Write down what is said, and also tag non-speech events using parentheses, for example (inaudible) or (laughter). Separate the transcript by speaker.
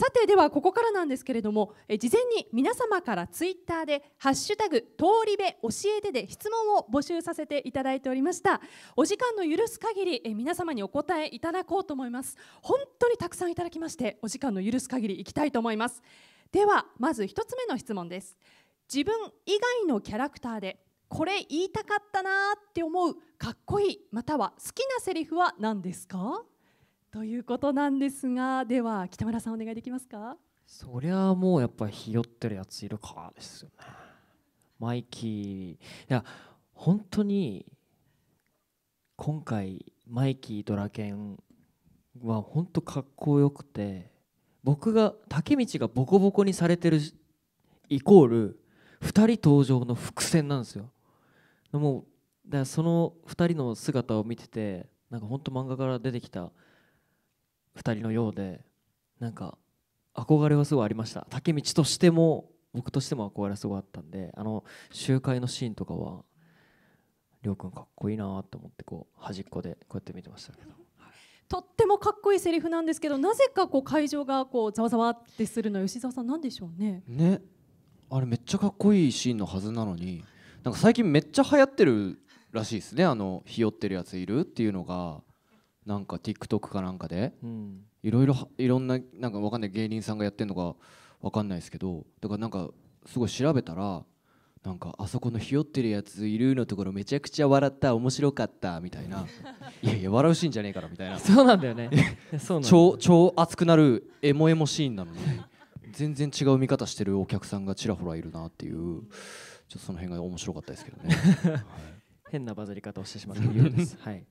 Speaker 1: さてではここからなんですけれどもえ事前に皆様からツイッターで「ハッシュタグ通り部教えて」で質問を募集させていただいておりましたお時間の許す限りえ皆様にお答えいただこうと思います本当にたくさんいただきましてお時間の許す限り行きたいと思いますではまず1つ目の質問です自分以外のキャラクターでこれ言いたかったなって思うかっこいいまたは好きなセリフは何ですかということなんですがでは北村さんお願いできますか
Speaker 2: そりゃもうやっぱりひよってるやついるかですよねマイキーいや本当に今回マイキードラケンは本当かっこよくて僕が竹道がボコボコにされてるイコール2人登場の伏線なんですよもうだその2人の姿を見ててなんか本当漫画から出てきた2人のようでなんか憧れはすごいありました竹道としても僕としても憧れはすごいあったんであの集会のシーンとかはりょうくんかっこいいなと思ってこう端っこ
Speaker 3: でこうやって見てましたけど。
Speaker 1: とってもかっこいいセリフなんですけどなぜかこう会場がこうざわざわってするのは吉澤さんなんでしょうね
Speaker 3: ねあれめっちゃかっこいいシーンのはずなのになんか最近めっちゃ流行ってるらしいですねあのひよってるやついるっていうのがなんか TikTok かなんかで、いろいろいろんななんかわかんない芸人さんがやってるのかわかんないですけどだからなんかすごい調べたらなんかあそこのひよってるやついるのところめちゃくちゃ笑った面白かったみたいな (laughs) いやいや笑うシーンじゃねえからみたいなそうなんだよね超超熱くなるエモエモシーンなのに全然違う見方してるお客さんがちらほらいるなっていうちょっとその辺が面白かったですけどね、(laughs) はい、
Speaker 2: 変なバズり方をしてしまったようです。はい